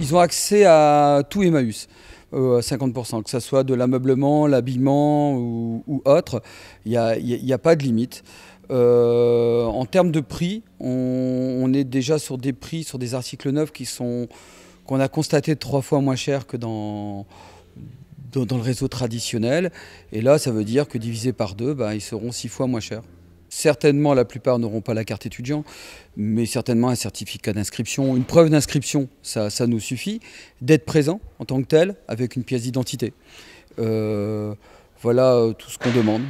Ils ont accès à tout Emmaüs. à euh, 50%, que ce soit de l'ameublement, l'habillement ou, autre, il n'y a, pas de limite. Euh, en termes de prix, on, est déjà sur des prix, sur des articles neufs qui sont qu'on a constaté trois fois moins cher que dans, dans, le réseau traditionnel. Et là, ça veut dire que divisé par deux, bah, ils seront six fois moins chers. Certainement, la plupart n'auront pas la carte étudiant, mais certainement un certificat d'inscription, une preuve d'inscription, ça, nous suffit. D'être présent en tant que tel avec une pièce d'identité. Euh, voilà euh, tout ce qu'on demande.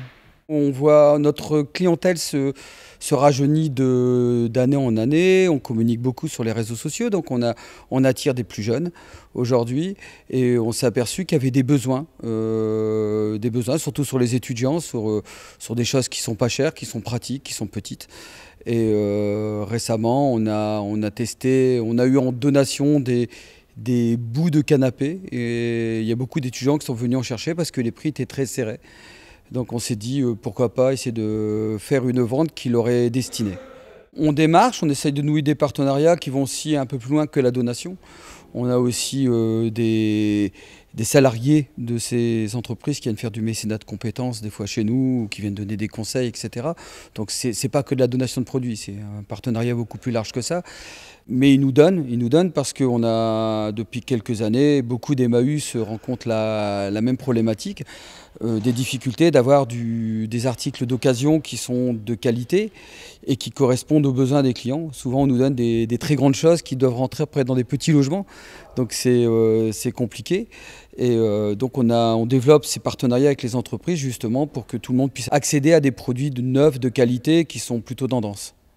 On voit notre clientèle se, se rajeunit d'année en année. On communique beaucoup sur les réseaux sociaux, donc on, a, on attire des plus jeunes aujourd'hui. Et on s'est aperçu qu'il y avait des besoins. Euh, euh, des besoins, surtout sur les étudiants, sur, euh, sur des choses qui sont pas chères, qui sont pratiques, qui sont petites. Et euh, récemment, on a, on a testé, on a eu en donation des, des bouts de canapé. Et il y a beaucoup d'étudiants qui sont venus en chercher parce que les prix étaient très serrés. Donc on s'est dit pourquoi pas essayer de faire une vente qui leur est destinée. On démarche, on essaye de nouer des partenariats qui vont aussi un peu plus loin que la donation. On a aussi des, des salariés de ces entreprises qui viennent faire du mécénat de compétences, des fois chez nous, ou qui viennent donner des conseils, etc. Donc ce n'est pas que de la donation de produits, c'est un partenariat beaucoup plus large que ça. Mais ils nous donnent, ils nous donnent parce qu'on a, depuis quelques années, beaucoup se rencontrent la, la, même problématique, euh, des difficultés d'avoir des articles d'occasion qui sont de qualité et qui correspondent aux besoins des clients. Souvent, on nous donne des, très grandes choses qui doivent rentrer près dans des petits logements, donc c'est euh, compliqué. Et euh, donc on, développe ces partenariats avec les entreprises justement pour que tout le monde puisse accéder à des produits de neufs, de qualité, qui sont plutôt tendance.